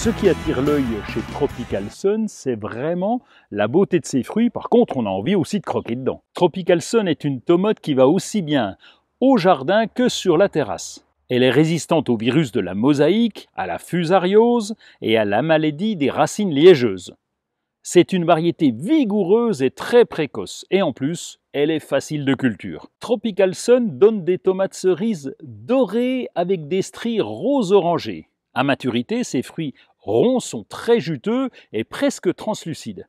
ce qui attire l'œil chez Tropical Sun, c'est vraiment la beauté de ses fruits. Par contre, on a envie aussi de croquer dedans. Tropical Sun est une tomate qui va aussi bien au jardin que sur la terrasse. Elle est résistante au virus de la mosaïque, à la fusariose et à la maladie des racines liégeuses. C'est une variété vigoureuse et très précoce, et en plus, elle est facile de culture. Tropical Sun donne des tomates cerises dorées avec des stries rose-orangées. À maturité, ces fruits ronds sont très juteux et presque translucides.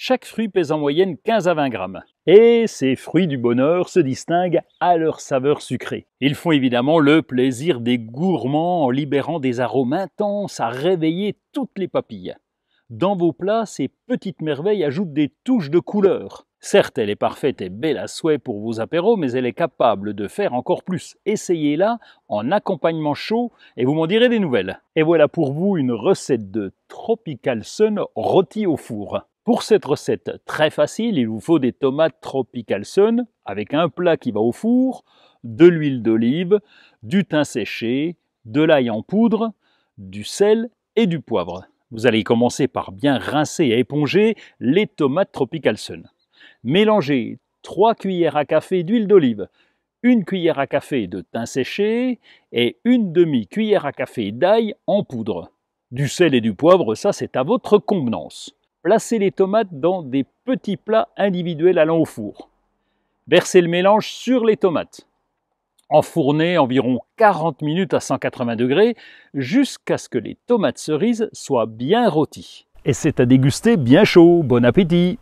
Chaque fruit pèse en moyenne 15 à 20 grammes. Et ces fruits du bonheur se distinguent à leur saveur sucrée. Ils font évidemment le plaisir des gourmands en libérant des arômes intenses à réveiller toutes les papilles. Dans vos plats, ces petites merveilles ajoutent des touches de couleur. Certes, elle est parfaite et belle à souhait pour vos apéros, mais elle est capable de faire encore plus. Essayez-la en accompagnement chaud et vous m'en direz des nouvelles. Et voilà pour vous une recette de Tropical Sun rôti au four. Pour cette recette très facile, il vous faut des tomates Tropical Sun avec un plat qui va au four, de l'huile d'olive, du thym séché, de l'ail en poudre, du sel et du poivre. Vous allez commencer par bien rincer et éponger les tomates Tropical Sun. Mélangez 3 cuillères à café d'huile d'olive, une cuillère à café de thym séché et une demi-cuillère à café d'ail en poudre. Du sel et du poivre, ça c'est à votre convenance. Placez les tomates dans des petits plats individuels allant au four. Versez le mélange sur les tomates enfourner environ 40 minutes à 180 degrés jusqu'à ce que les tomates cerises soient bien rôties. Et c'est à déguster bien chaud. Bon appétit